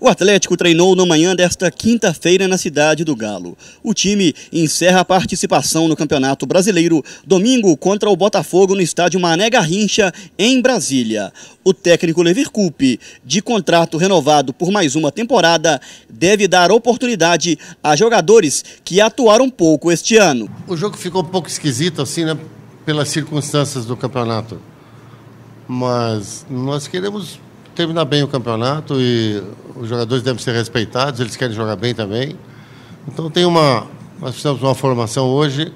O Atlético treinou na manhã desta quinta-feira na cidade do Galo. O time encerra a participação no Campeonato Brasileiro domingo contra o Botafogo no estádio Mané Garrincha, em Brasília. O técnico Levir de contrato renovado por mais uma temporada, deve dar oportunidade a jogadores que atuaram pouco este ano. O jogo ficou um pouco esquisito, assim, né? Pelas circunstâncias do campeonato. Mas nós queremos terminar bem o campeonato e os jogadores devem ser respeitados, eles querem jogar bem também. Então tem uma. Nós fizemos uma formação hoje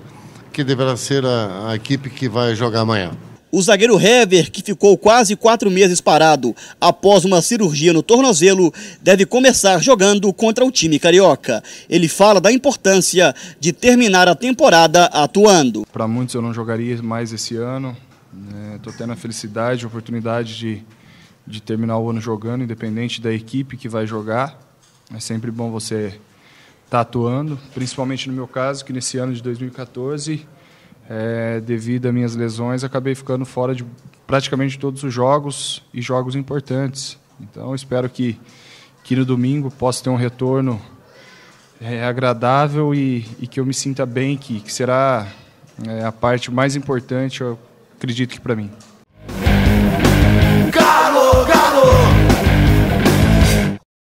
que deverá ser a, a equipe que vai jogar amanhã. O zagueiro Hever, que ficou quase quatro meses parado após uma cirurgia no tornozelo, deve começar jogando contra o time carioca. Ele fala da importância de terminar a temporada atuando. Para muitos eu não jogaria mais esse ano. Estou né? tendo a felicidade, a oportunidade de de terminar o ano jogando, independente da equipe que vai jogar. É sempre bom você estar tá atuando, principalmente no meu caso, que nesse ano de 2014, é, devido a minhas lesões, acabei ficando fora de praticamente todos os jogos e jogos importantes. Então, espero que, que no domingo possa ter um retorno é, agradável e, e, que eu me sinta bem, que, que será é, a parte mais importante, eu acredito que para mim.